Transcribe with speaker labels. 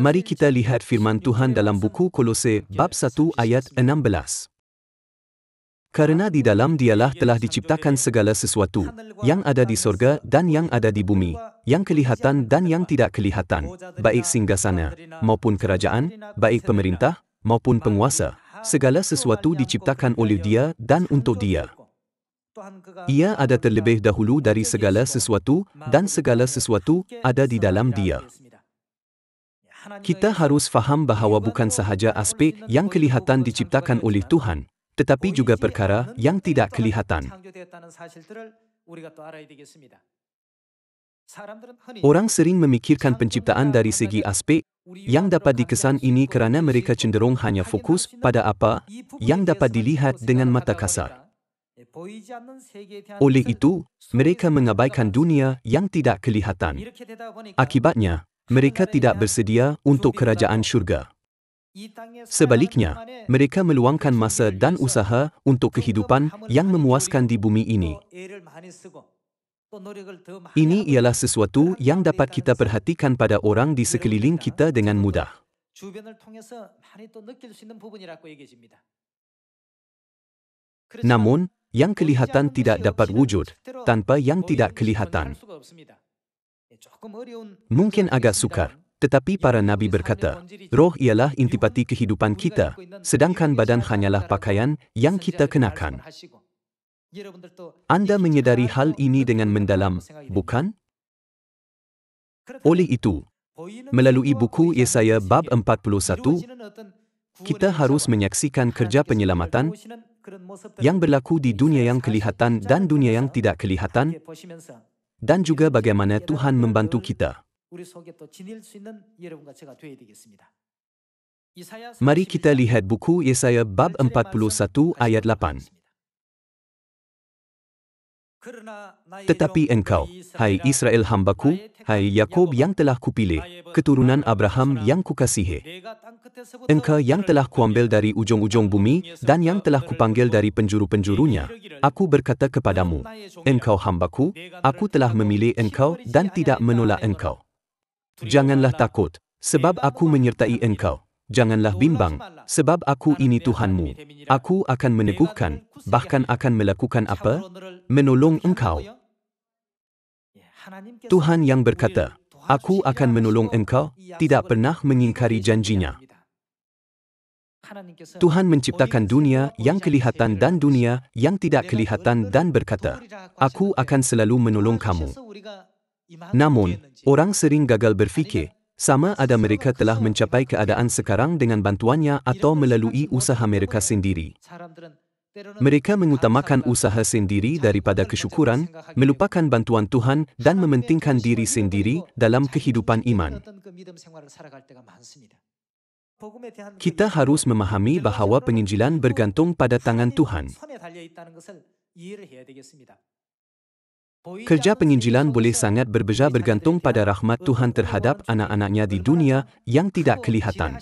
Speaker 1: Mari kita lihat firman Tuhan dalam buku Kolose, bab 1 ayat 16. Karena di dalam dialah telah diciptakan segala sesuatu, yang ada di sorga dan yang ada di bumi, yang kelihatan dan yang tidak kelihatan, baik singgasana maupun kerajaan, baik pemerintah, maupun penguasa, segala sesuatu diciptakan oleh dia dan untuk dia. Ia ada terlebih dahulu dari segala sesuatu, dan segala sesuatu ada di dalam dia. Kita harus faham bahawa bukan sahaja aspek yang kelihatan diciptakan oleh Tuhan, tetapi juga perkara yang tidak kelihatan. Orang sering memikirkan penciptaan dari segi aspek yang dapat dikesan ini kerana mereka cenderung hanya fokus pada apa yang dapat dilihat dengan mata kasar. Oleh itu, mereka mengabaikan dunia yang tidak kelihatan. Akibatnya, mereka tidak bersedia untuk kerajaan syurga. Sebaliknya, mereka meluangkan masa dan usaha untuk kehidupan yang memuaskan di bumi ini. Ini ialah sesuatu yang dapat kita perhatikan pada orang di sekeliling kita dengan mudah. Namun, yang kelihatan tidak dapat wujud tanpa yang tidak kelihatan. Mungkin agak sukar, tetapi para nabi berkata, roh ialah intipati kehidupan kita, sedangkan badan hanyalah pakaian yang kita kenakan. Anda menyedari hal ini dengan mendalam, bukan? Oleh itu, melalui buku Yesaya bab 41, kita harus menyaksikan kerja penyelamatan yang berlaku di dunia yang kelihatan dan dunia yang tidak kelihatan dan juga bagaimana Tuhan membantu kita. Mari kita lihat buku Yesaya bab 41 ayat 8. Tetapi engkau, hai Israel hambaku, hai Yakob yang telah kupilih, keturunan Abraham yang kukasihi. Engkau yang telah kuambil dari ujung-ujung bumi dan yang telah kupanggil dari penjuru-penjurunya, aku berkata kepadamu, engkau hambaku, aku telah memilih engkau dan tidak menolak engkau. Janganlah takut, sebab aku menyertai engkau janganlah bimbang, sebab aku ini Tuhanmu. Aku akan meneguhkan, bahkan akan melakukan apa? Menolong engkau. Tuhan yang berkata, Aku akan menolong engkau, tidak pernah mengingkari janjinya. Tuhan menciptakan dunia yang kelihatan dan dunia yang tidak kelihatan dan berkata, Aku akan selalu menolong kamu. Namun, orang sering gagal berfikir, sama ada mereka telah mencapai keadaan sekarang dengan bantuannya atau melalui usaha mereka sendiri. Mereka mengutamakan usaha sendiri daripada kesyukuran, melupakan bantuan Tuhan, dan mementingkan diri sendiri dalam kehidupan iman. Kita harus memahami bahawa penginjilan bergantung pada tangan Tuhan. Kerja penginjilan boleh sangat berbeza bergantung pada rahmat Tuhan terhadap anak-anaknya di dunia yang tidak kelihatan.